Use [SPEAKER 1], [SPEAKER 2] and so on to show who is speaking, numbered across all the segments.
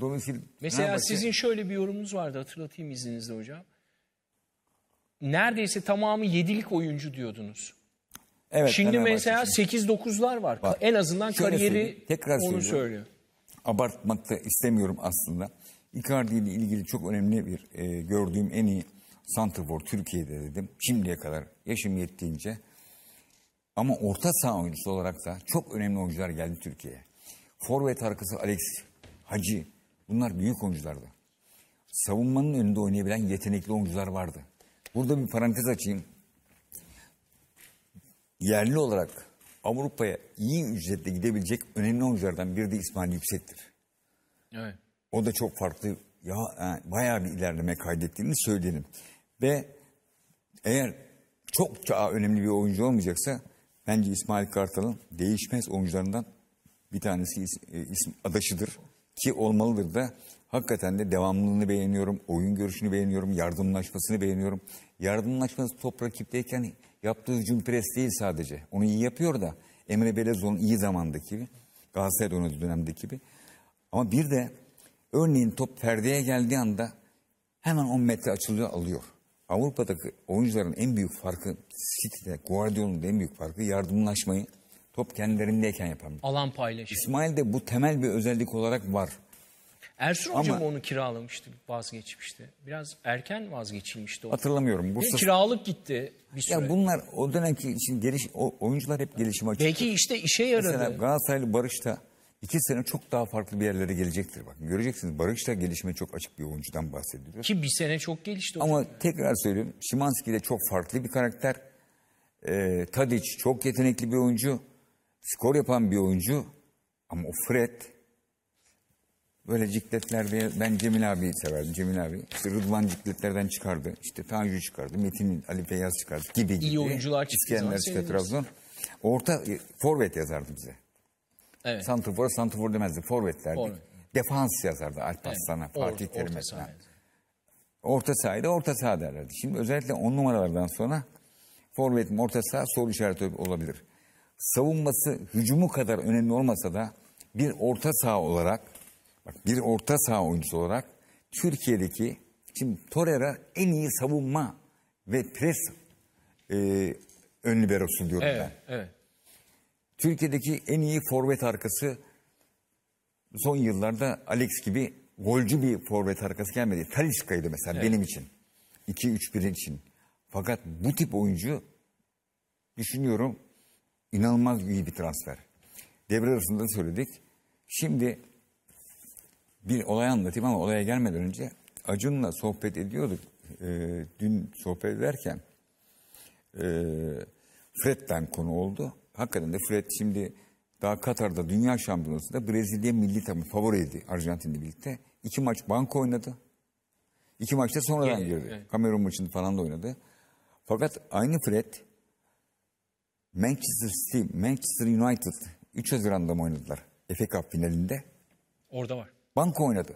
[SPEAKER 1] Dolayısıyla Mesela Fenerbahçe- sizin
[SPEAKER 2] şöyle bir yorumunuz vardı hatırlatayım izninizle hocam. Neredeyse tamamı yedilik oyuncu diyordunuz.
[SPEAKER 1] evet, Şimdi Fenerbahçe mesela
[SPEAKER 2] için. 8-9'lar var. Var. En azından Şöyle kariyeri söyleyeyim, tekrar onu söylüyor. abartmak
[SPEAKER 1] da istemiyorum aslında. Icardi ile ilgili çok önemli bir e, gördüğüm en iyi santrfor Türkiye'de dedim. Şimdiye kadar yaşım yettiğince. Ama orta saha oyuncusu olarak da çok önemli oyuncular geldi Türkiye'ye. Forvet arkası Alex Hacı, Bunlar büyük oyunculardı. Savunmanın önünde oynayabilen yetenekli oyuncular vardı. Burada bir parantez açayım. Yerli olarak Avrupa'ya iyi ücretle gidebilecek önemli oyunculardan biri de İsmail Yüksek'tir. Evet. O da çok farklı, ya yani e, bayağı bir ilerleme kaydettiğini söyleyelim. Ve eğer çok daha önemli bir oyuncu olmayacaksa bence İsmail Kartal'ın değişmez oyuncularından bir tanesi is, e, is, adaşıdır ki olmalıdır da hakikaten de devamlılığını beğeniyorum, oyun görüşünü beğeniyorum, yardımlaşmasını beğeniyorum. Yardımlaşması top rakipteyken yaptığı hücum pres değil sadece. Onu iyi yapıyor da Emre Belezoğlu'nun iyi zamandaki gibi, Galatasaray'da oynadığı dönemdeki gibi. Ama bir de örneğin top perdeye geldiği anda hemen 10 metre açılıyor alıyor. Avrupa'daki oyuncuların en büyük farkı City'de Guardiola'nın en büyük farkı yardımlaşmayı Top kendilerindeyken yapamıyor. Alan paylaşımı. İsmail'de bu temel bir özellik olarak var.
[SPEAKER 2] Ersun Ama, Hoca mı onu kiralamıştı, vazgeçmişti? Biraz erken vazgeçilmişti. O. Hatırlamıyorum. Bursa... Kiralık
[SPEAKER 1] gitti bir süre. Ya bunlar o dönemki için geliş, o, oyuncular hep gelişime açık. Belki işte işe yaradı. Mesela Galatasaraylı Barış da iki sene çok daha farklı bir yerlere gelecektir. Bakın göreceksiniz Barış da gelişime çok açık bir oyuncudan bahsediyoruz.
[SPEAKER 2] Ki bir sene çok gelişti. Ama yani. tekrar
[SPEAKER 1] söyleyeyim Şimanski de çok farklı bir karakter. Ee, Tadic çok yetenekli bir oyuncu skor yapan bir oyuncu ama o Fred böyle cikletlerde ben Cemil abiyi severdim. Cemil abi işte Rıdvan cikletlerden çıkardı. İşte Tanju çıkardı. Metin Ali Feyyaz çıkardı gibi gibi. İyi oyuncular çıktı. İskenler çıktı Trabzon. Orta e, forvet yazardı bize. Evet. Santrfor, Santrfor demezdi. Forvet derdik. Forvet. Defans yazardı Alp Aslan'a, evet. Fatih Terim'e Orta sahada orta saha derlerdi. Şimdi özellikle on numaralardan sonra forvet orta saha soru işareti olabilir savunması hücumu kadar önemli olmasa da bir orta saha olarak bak bir orta saha oyuncusu olarak Türkiye'deki şimdi Torreira en iyi savunma ve pres e, ön liberosu diyorum evet, ben. Evet. Türkiye'deki en iyi forvet arkası son yıllarda Alex gibi golcü bir forvet arkası gelmedi. Talisca'ydı mesela evet. benim için. 2-3-1 için. Fakat bu tip oyuncu düşünüyorum inanılmaz iyi bir transfer. Devre arasında söyledik. Şimdi bir olay anlatayım ama olaya gelmeden önce Acun'la sohbet ediyorduk. E, dün sohbet ederken e, Fred'den konu oldu. Hakikaten de Fred şimdi daha Katar'da dünya şampiyonasında Brezilya milli takımı favoriydi Arjantin'le birlikte. İki maç banko oynadı. İki maçta sonradan girdi. Kamerun maçını falan da oynadı. Fakat aynı Fred Manchester City, Manchester United 3 Haziran'da mı oynadılar? FA Cup finalinde. Orada var. Banka oynadı.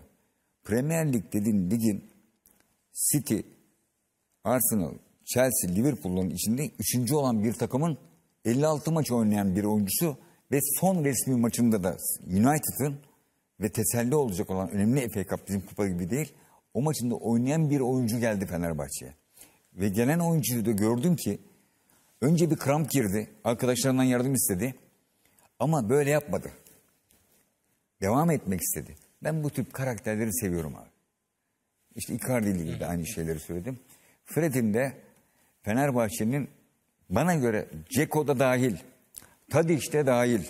[SPEAKER 1] Premier Lig dediğin ligin City, Arsenal, Chelsea, Liverpool'un içinde 3. olan bir takımın 56 maç oynayan bir oyuncusu ve son resmi maçında da United'ın ve teselli olacak olan önemli FA Cup bizim kupa gibi değil. O maçında oynayan bir oyuncu geldi Fenerbahçe'ye. Ve gelen oyuncuyu da gördüm ki Önce bir kramp girdi. Arkadaşlarından yardım istedi. Ama böyle yapmadı. Devam etmek istedi. Ben bu tip karakterleri seviyorum abi. İşte Icardi ile de aynı şeyleri söyledim. Fred'in de Fenerbahçe'nin bana göre Ceko'da dahil, Tadiç'te dahil,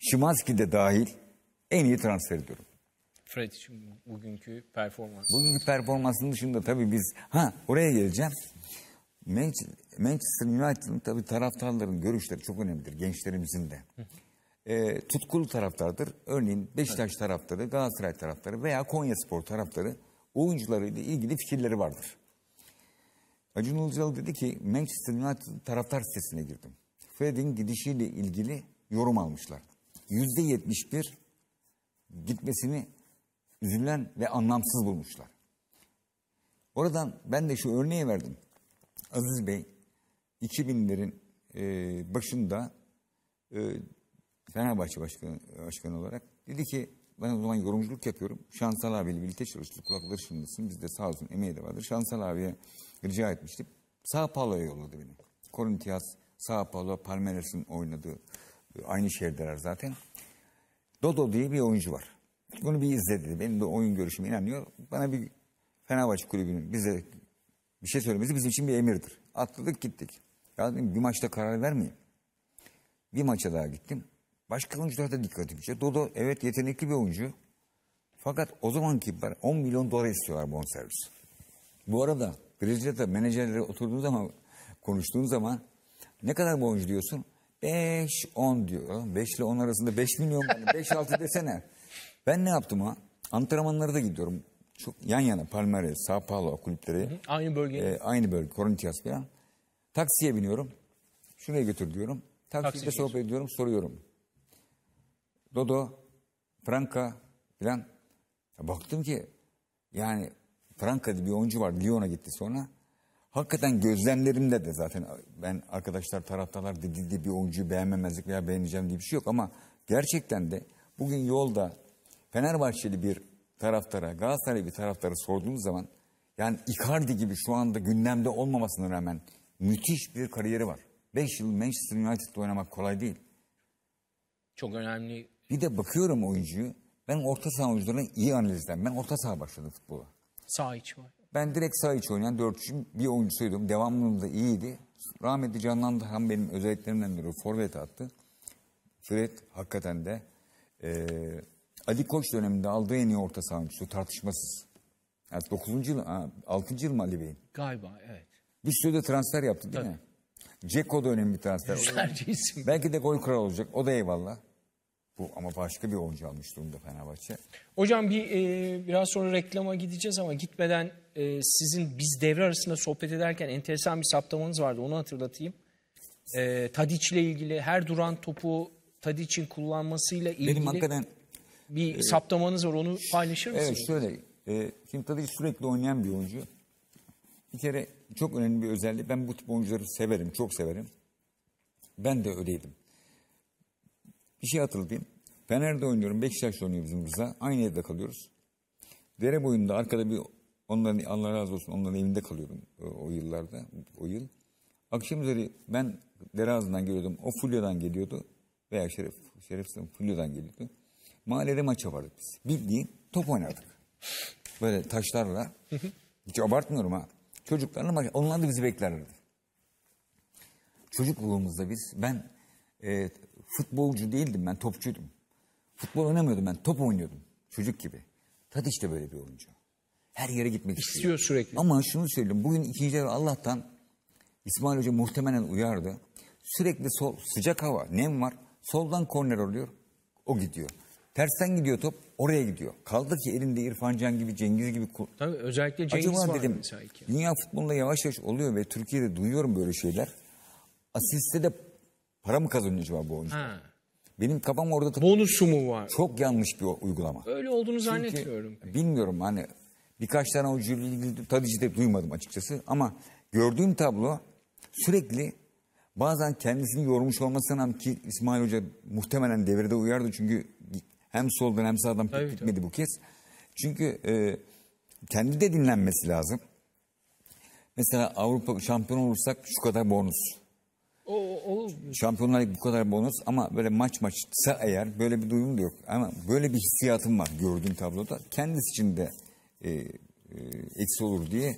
[SPEAKER 1] Şimanski'de dahil en iyi transfer ediyorum.
[SPEAKER 2] Fred için bugünkü performans.
[SPEAKER 1] Bugünkü performansının dışında tabii biz ha oraya geleceğim. Manchester Manchester United'ın tabi taraftarların görüşleri çok önemlidir gençlerimizin de. E, tutkulu taraftardır. Örneğin Beşiktaş evet. taraftarı, Galatasaray taraftarı veya Konya Spor taraftarı oyuncularıyla ilgili fikirleri vardır. Acun Ilıcalı dedi ki Manchester United taraftar sitesine girdim. Fred'in gidişiyle ilgili yorum almışlar. Yüzde yetmiş bir gitmesini üzülen ve anlamsız bulmuşlar. Oradan ben de şu örneği verdim. Aziz Bey 2000'lerin e, başında e, Fenerbahçe başkanı, başkanı olarak dedi ki ben o zaman yorumculuk yapıyorum. Şansal abiyle birlikte çalıştık. Kulakları şimdisin Bizde sağ olsun emeği de vardır. Şansal abiye rica etmiştim. Sao Paulo'ya yolladı beni. Corinthians, Sao Paulo, Palmeires'in oynadığı e, aynı şehirdeler zaten. Dodo diye bir oyuncu var. Bunu bir izle dedi. Benim de oyun görüşüme inanıyor. Bana bir Fenerbahçe kulübünün bize bir şey söylemesi bizim için bir emirdir. Atladık gittik. Ya dedim bir maçta karar vermeyeyim. Bir maça daha gittim. Başka oyuncular da dikkatimi çekti. Dodo evet yetenekli bir oyuncu. Fakat o zamanki 10 milyon dolar istiyorlar bonservis. Bu arada Brezilya'da menajerlere oturduğun zaman konuştuğun zaman ne kadar bu oyuncu diyorsun? 5-10 diyor. 5 ile 10 arasında 5 milyon 5-6 desene. Ben ne yaptım ha? Antrenmanlara da gidiyorum. Çok yan yana Palmeiras, Sao Paulo kulüpleri. Hı hı,
[SPEAKER 2] aynı bölge. E, ee,
[SPEAKER 1] aynı bölge. Corinthians falan. Taksiye biniyorum. Şuraya götür diyorum. Taksiyle Taksici. sohbet ediyorum, soruyorum. Dodo, Franka filan. Baktım ki yani Franka'da bir oyuncu var. Lyon'a gitti sonra. Hakikaten gözlemlerimde de zaten ben arkadaşlar taraftalar dedi diye bir oyuncuyu beğenmemezlik veya beğeneceğim diye bir şey yok ama gerçekten de bugün yolda Fenerbahçeli bir taraftara, Galatasaraylı bir taraftara sorduğunuz zaman yani Icardi gibi şu anda gündemde olmamasına rağmen müthiş bir kariyeri var. 5 yıl Manchester United'da oynamak kolay değil.
[SPEAKER 2] Çok önemli.
[SPEAKER 1] Bir de bakıyorum oyuncuyu. Ben orta saha oyuncularını iyi analiz eden. Ben orta saha başladım futbola.
[SPEAKER 2] Sağ iç var.
[SPEAKER 1] Ben direkt sağ iç oynayan 4 bir oyuncusuydum. Devamlılığım da iyiydi. Rahmetli Canlandı da hem benim özelliklerimden biri forvet attı. Fred hakikaten de e, Ali Koç döneminde aldığı en iyi orta saha oyuncusu tartışmasız. Yani 9. yıl, 6. yıl mı Ali Bey'in?
[SPEAKER 2] Galiba evet.
[SPEAKER 1] Bir sürü de transfer yaptı, değil Tabii. mi? Ceko da önemli bir transfer. Yüzlerce isim. Belki de gol kral olacak. O da eyvallah. Bu ama başka bir oyuncu almış durumda Fenerbahçe.
[SPEAKER 2] Hocam bir e, biraz sonra reklama gideceğiz ama gitmeden e, sizin biz devre arasında sohbet ederken enteresan bir saptamanız vardı. Onu hatırlatayım. E, Tadiç ile ilgili her duran topu Tadiç'in kullanmasıyla ilgili Benim hakikaten, bir e, saptamanız var. Onu paylaşır mısınız? Evet
[SPEAKER 1] şöyle. E, şimdi Tadiç sürekli oynayan bir oyuncu. Bir kere çok önemli bir özelliği. Ben bu tip oyuncuları severim, çok severim. Ben de öyleydim. Bir şey hatırlatayım. Fener'de oynuyorum, Beşiktaş'ta oynuyor bizim Rıza. Aynı evde kalıyoruz. Dere boyunda arkada bir onların Allah razı olsun onların evinde kalıyordum e, o yıllarda, o yıl. Akşam üzeri ben dere ağzından geliyordum. O Fulya'dan geliyordu. Veya Şeref, Şeref Fulya'dan geliyordu. Mahallede maça vardık biz. Bildiğin top oynardık. Böyle taşlarla. Hiç abartmıyorum ha. Çocuklarına makyaj. Onlar da bizi beklerlerdi. Çocukluğumuzda biz ben e, futbolcu değildim ben topçuydum. Futbol oynamıyordum ben top oynuyordum çocuk gibi. Tadiç de böyle bir oyuncu. Her yere gitmek istiyor. İstiyor sürekli. Ama şunu söyleyeyim bugün ikinci Allah'tan İsmail Hoca muhtemelen uyardı. Sürekli sol, sıcak hava nem var soldan korner oluyor o gidiyor. Tersten gidiyor top oraya gidiyor. Kaldı ki elinde İrfan Can gibi Cengiz gibi.
[SPEAKER 2] Tabii özellikle Cengiz Acaba var dedim
[SPEAKER 1] dünya futbolunda yavaş yavaş oluyor ve Türkiye'de duyuyorum böyle şeyler. Asiste de para mı kazanıyor acaba bu oyuncu? Benim kafam orada Bonusu mu var? Çok yanlış bir uygulama.
[SPEAKER 2] Öyle olduğunu Çünkü zannetmiyorum.
[SPEAKER 1] Peki. Bilmiyorum hani birkaç tane o ilgili tadıcı da duymadım açıkçası. Ama gördüğüm tablo sürekli bazen kendisini yormuş olmasına ki İsmail Hoca muhtemelen devrede uyardı. Çünkü hem soldan hem sağdan pek gitmedi tabii. bu kez. Çünkü e, kendi de dinlenmesi lazım. Mesela Avrupa şampiyon olursak şu kadar bonus. O, olur. Şampiyonlar bu kadar bonus ama böyle maç maçsa eğer böyle bir duyum da yok. Ama böyle bir hissiyatım var gördüğüm tabloda. Kendisi için de e, e, eksi olur diye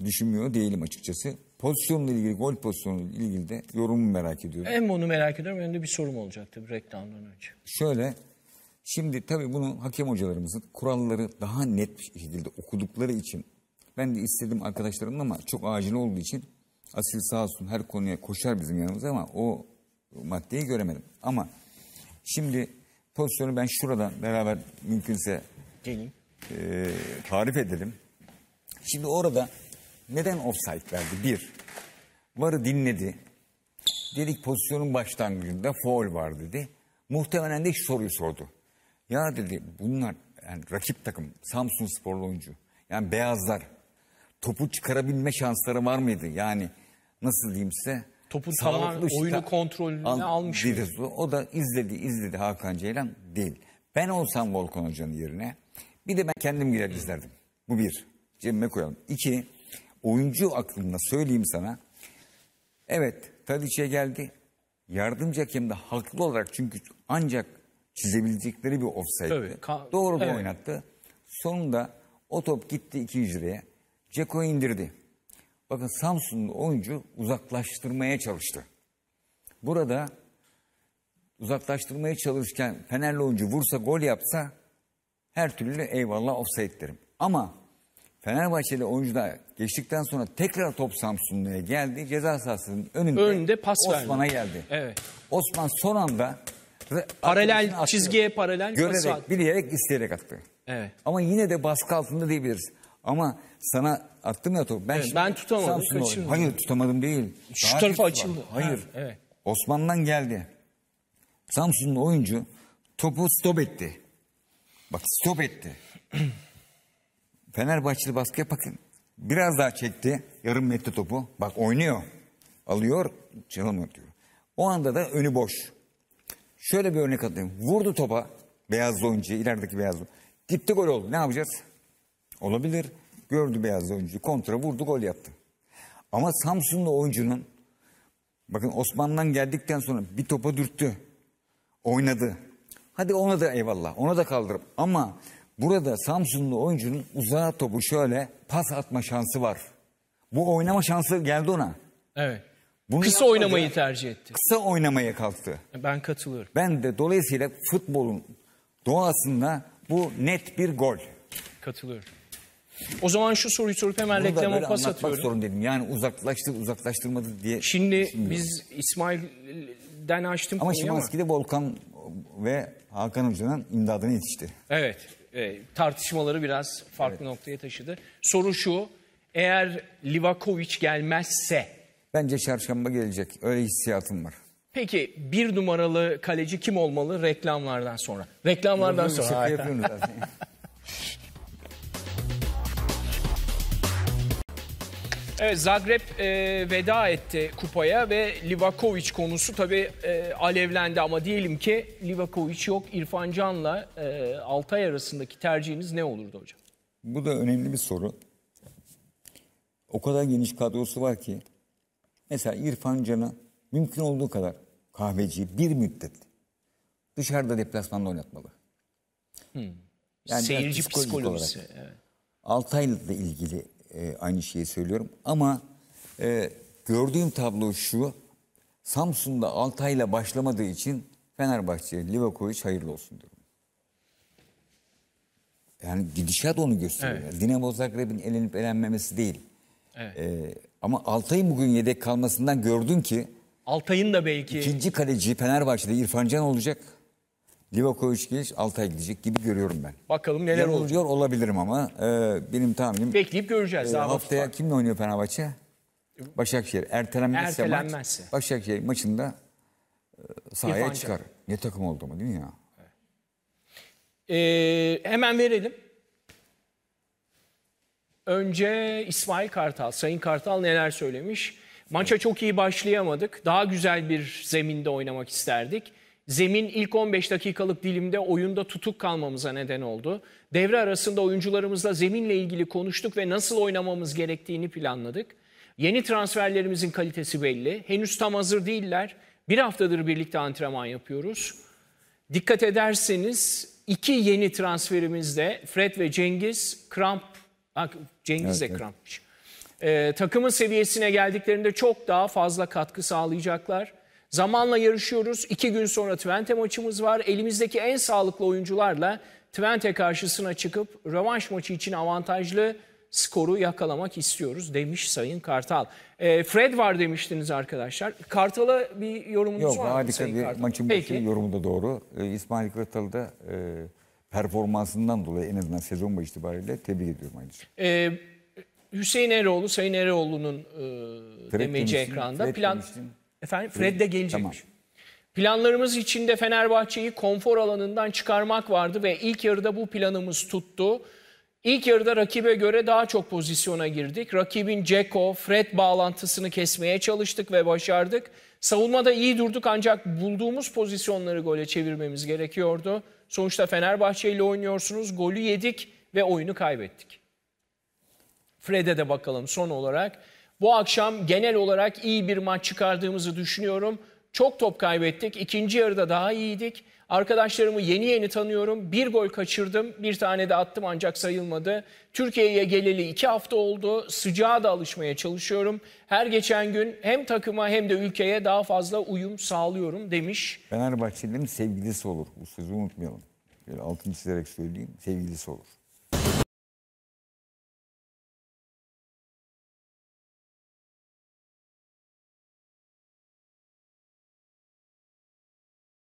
[SPEAKER 1] düşünmüyor değilim açıkçası. Pozisyonla ilgili, gol pozisyonuyla ilgili de yorumumu merak ediyorum.
[SPEAKER 2] Hem onu merak ediyorum hem de bir sorum olacaktı tabii reklamdan önce.
[SPEAKER 1] Şöyle Şimdi tabii bunu hakem hocalarımızın kuralları daha net bir şekilde okudukları için ben de istedim arkadaşlarım ama çok acil olduğu için Asil sağ olsun her konuya koşar bizim yanımıza ama o maddeyi göremedim. Ama şimdi pozisyonu ben şuradan beraber mümkünse e, tarif edelim. Şimdi orada neden offside verdi? Bir, varı dinledi. Dedik pozisyonun başlangıcında foul var dedi. Muhtemelen de şu soruyu sordu. Ya dedi bunlar yani rakip takım Samsun sporlu oyuncu. Yani beyazlar topu çıkarabilme şansları var mıydı? Yani nasıl diyeyim size? Topu tamam işte, oyunu
[SPEAKER 2] kontrolüne al,
[SPEAKER 1] almış. Dedi. O da izledi izledi Hakan Ceylan değil. Ben olsam Volkan Hoca'nın yerine bir de ben kendim girer izlerdim. Bu bir. Cebime koyalım. İki, oyuncu aklında söyleyeyim sana. Evet, Tadiç'e geldi. Yardımcı hakem de haklı olarak çünkü ancak çizebilecekleri bir offside'di. Tabii, Doğru evet. oynattı. Sonunda o top gitti 200 liraya. Ceko indirdi. Bakın Samsun'da oyuncu uzaklaştırmaya çalıştı. Burada uzaklaştırmaya çalışırken Fenerli oyuncu vursa gol yapsa her türlü eyvallah offside derim. Ama Fenerbahçeli oyuncu da geçtikten sonra tekrar top Samsunlu'ya geldi. Ceza sahasının önünde, önünde Osman'a geldi. Evet. Osman son anda Paralel çizgiye
[SPEAKER 2] paralel. Görerek, pasat.
[SPEAKER 1] bilerek, isteyerek attı. Evet. Ama yine de baskı altında diyebiliriz. Ama sana attım ya topu. Ben, evet, ben tutamadım. Kaçırdım. Hayır tutamadım değil. Şu Daha tarafa açıldı. Var. Hayır. Ha, evet. Osman'dan geldi. Samsun'un oyuncu topu stop etti. Bak stop etti. Fenerbahçeli baskıya bakın. Biraz daha çekti. Yarım metre topu. Bak oynuyor. Alıyor. Çalım atıyor. O anda da önü boş. Şöyle bir örnek atayım. Vurdu topa beyaz oyuncu, ilerideki beyazlı. Gitti gol oldu. Ne yapacağız? Olabilir. Gördü beyaz oyuncu. Kontra vurdu gol yaptı. Ama Samsunlu oyuncunun bakın Osman'dan geldikten sonra bir topa dürttü. Oynadı. Hadi ona da eyvallah. Ona da kaldırım. ama burada Samsunlu oyuncunun uzağa topu şöyle pas atma şansı var. Bu oynama şansı geldi ona.
[SPEAKER 2] Evet. Bunu kısa yapmadı. oynamayı tercih etti.
[SPEAKER 1] Kısa oynamaya kalktı.
[SPEAKER 2] Ben katılıyorum.
[SPEAKER 1] Ben de dolayısıyla futbolun doğasında bu net
[SPEAKER 2] bir gol. Katılıyorum. O zaman şu soruyu sorup hemen Bunu reklama pas atıyorum. sorun dedim. Yani uzaklaştı uzaklaştırmadı diye. Şimdi, şimdi biz İsmail'den açtım ama konuyu ama.
[SPEAKER 1] Ama Volkan ve Hakan Hoca'nın imdadına yetişti.
[SPEAKER 2] Evet. E, tartışmaları biraz farklı evet. noktaya taşıdı. Soru şu. Eğer
[SPEAKER 1] Livakovic gelmezse Bence çarşamba gelecek. Öyle hissiyatım var.
[SPEAKER 2] Peki bir numaralı kaleci kim olmalı reklamlardan sonra? Reklamlardan Yok, sonra. Şaka yapıyorsunuz zaten. Evet Zagreb e, veda etti kupaya ve Livakovic konusu tabii e, alevlendi ama diyelim ki Livakovic yok İrfan Can'la e, Altay arasındaki tercihiniz ne olurdu hocam?
[SPEAKER 1] Bu da önemli bir soru. O kadar geniş kadrosu var ki Mesela İrfan Cana mümkün olduğu kadar kahveci bir müddet dışarıda deplasmanda oynatmalı. Hmm. Yani Seyirci psikolojik psikolojisi. Olarak. Evet. Altay'la ilgili e, aynı şeyi söylüyorum. Ama e, gördüğüm tablo şu. Samsun'da Altay'la başlamadığı için Fenerbahçe, Livakovic hayırlı olsun diyorum. Yani gidişat onu gösteriyor. Evet. Dinamo Zagreb'in elenip elenmemesi değil. Evet. E, ama Altay'ın bugün yedek kalmasından gördün ki Altay'ın da belki ikinci kaleci Fenerbahçe'de İrfan Can olacak. Livakovic geç Altay gidecek gibi görüyorum ben.
[SPEAKER 2] Bakalım neler Yarın oluyor.
[SPEAKER 1] Olabilirim ama e, benim tahminim.
[SPEAKER 2] Bekleyip göreceğiz. E, haftaya
[SPEAKER 1] var. kimle oynuyor Fenerbahçe? Başakşehir. Ertelenmezse, Ertelenmezse. maç. Başakşehir maçında e, sahaya İrfan çıkar. Can. Ne takım oldu mu değil mi ya? Evet.
[SPEAKER 2] Ee, hemen verelim. Önce İsmail Kartal, Sayın Kartal neler söylemiş? Maça çok iyi başlayamadık. Daha güzel bir zeminde oynamak isterdik. Zemin ilk 15 dakikalık dilimde oyunda tutuk kalmamıza neden oldu. Devre arasında oyuncularımızla zeminle ilgili konuştuk ve nasıl oynamamız gerektiğini planladık. Yeni transferlerimizin kalitesi belli. Henüz tam hazır değiller. Bir haftadır birlikte antrenman yapıyoruz. Dikkat ederseniz iki yeni transferimiz de Fred ve Cengiz kramp Bak Cengiz evet, Ekran'mış. Ee, takımın seviyesine geldiklerinde çok daha fazla katkı sağlayacaklar. Zamanla yarışıyoruz. İki gün sonra Twente maçımız var. Elimizdeki en sağlıklı oyuncularla Twente karşısına çıkıp rövanş maçı için avantajlı skoru yakalamak istiyoruz demiş Sayın Kartal. E, Fred var demiştiniz arkadaşlar. Kartal'a bir yorumunuz Yok, var mı Sayın bir Kartal?
[SPEAKER 1] Maçın Peki. başı yorumu da doğru. E, İsmail Kartal da e, performansından dolayı en azından sezon başı itibariyle tebrik ediyorum ayrıca.
[SPEAKER 2] Ee, Hüseyin Eroğlu, Sayın Eroğlu'nun e, Fred demeci ekranda. Fred Plan... Efendim Fred, Fred de gelecekmiş. Tamam. Planlarımız içinde Fenerbahçe'yi konfor alanından çıkarmak vardı ve ilk yarıda bu planımız tuttu. İlk yarıda rakibe göre daha çok pozisyona girdik. Rakibin Ceko, Fred bağlantısını kesmeye çalıştık ve başardık. Savunmada iyi durduk ancak bulduğumuz pozisyonları gole çevirmemiz gerekiyordu. Sonuçta Fenerbahçe ile oynuyorsunuz. Golü yedik ve oyunu kaybettik. Fred'e de bakalım son olarak. Bu akşam genel olarak iyi bir maç çıkardığımızı düşünüyorum. Çok top kaybettik. İkinci yarıda daha iyiydik. Arkadaşlarımı yeni yeni tanıyorum. Bir gol kaçırdım, bir tane de attım ancak sayılmadı. Türkiye'ye geleli iki hafta oldu. Sıcağa da alışmaya çalışıyorum. Her geçen gün hem takıma hem de ülkeye daha fazla uyum sağlıyorum demiş.
[SPEAKER 1] Fenerbahçelilerin sevgilisi olur. Bu sözü unutmayalım. Böyle altını çizerek söyleyeyim. Sevgilisi olur.